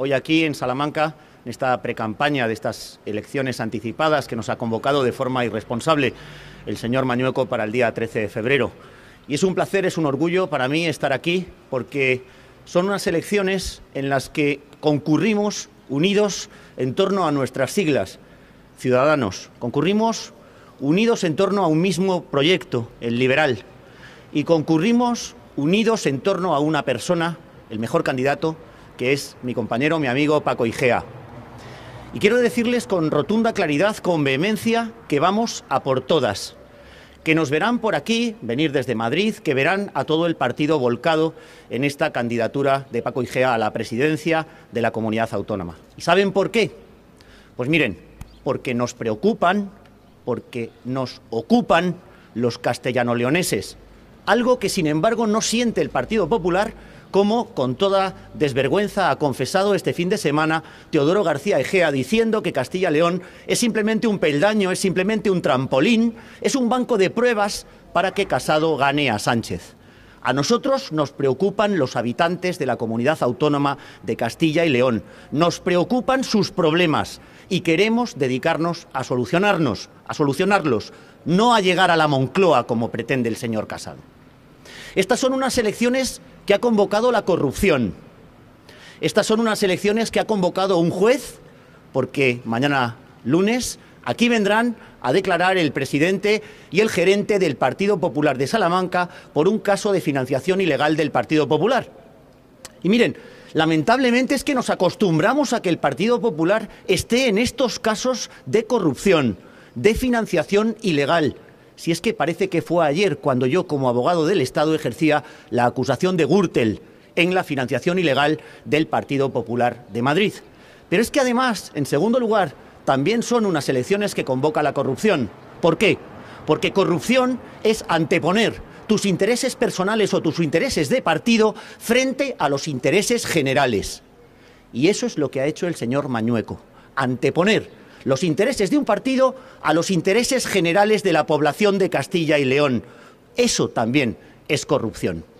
hoy aquí en Salamanca en esta precampaña de estas elecciones anticipadas que nos ha convocado de forma irresponsable el señor Mañueco para el día 13 de febrero. Y es un placer, es un orgullo para mí estar aquí porque son unas elecciones en las que concurrimos unidos en torno a nuestras siglas, ciudadanos. Concurrimos unidos en torno a un mismo proyecto, el liberal. Y concurrimos unidos en torno a una persona, el mejor candidato que es mi compañero, mi amigo Paco Igea. Y quiero decirles con rotunda claridad, con vehemencia, que vamos a por todas. Que nos verán por aquí, venir desde Madrid, que verán a todo el partido volcado en esta candidatura de Paco Igea a la presidencia de la comunidad autónoma. ¿Y saben por qué? Pues miren, porque nos preocupan, porque nos ocupan los castellano-leoneses. Algo que, sin embargo, no siente el Partido Popular como con toda desvergüenza ha confesado este fin de semana Teodoro García Egea, diciendo que Castilla-León es simplemente un peldaño, es simplemente un trampolín, es un banco de pruebas para que Casado gane a Sánchez. A nosotros nos preocupan los habitantes de la comunidad autónoma de Castilla y León, nos preocupan sus problemas y queremos dedicarnos a solucionarnos, a solucionarlos, no a llegar a la Moncloa como pretende el señor Casado. Estas son unas elecciones que ha convocado la corrupción. Estas son unas elecciones que ha convocado un juez, porque mañana lunes aquí vendrán a declarar el presidente y el gerente del Partido Popular de Salamanca por un caso de financiación ilegal del Partido Popular. Y miren, lamentablemente es que nos acostumbramos a que el Partido Popular esté en estos casos de corrupción, de financiación ilegal, si es que parece que fue ayer cuando yo como abogado del Estado ejercía la acusación de Gürtel en la financiación ilegal del Partido Popular de Madrid. Pero es que además, en segundo lugar, también son unas elecciones que convoca la corrupción. ¿Por qué? Porque corrupción es anteponer tus intereses personales o tus intereses de partido frente a los intereses generales. Y eso es lo que ha hecho el señor Mañueco, anteponer los intereses de un partido a los intereses generales de la población de Castilla y León. Eso también es corrupción.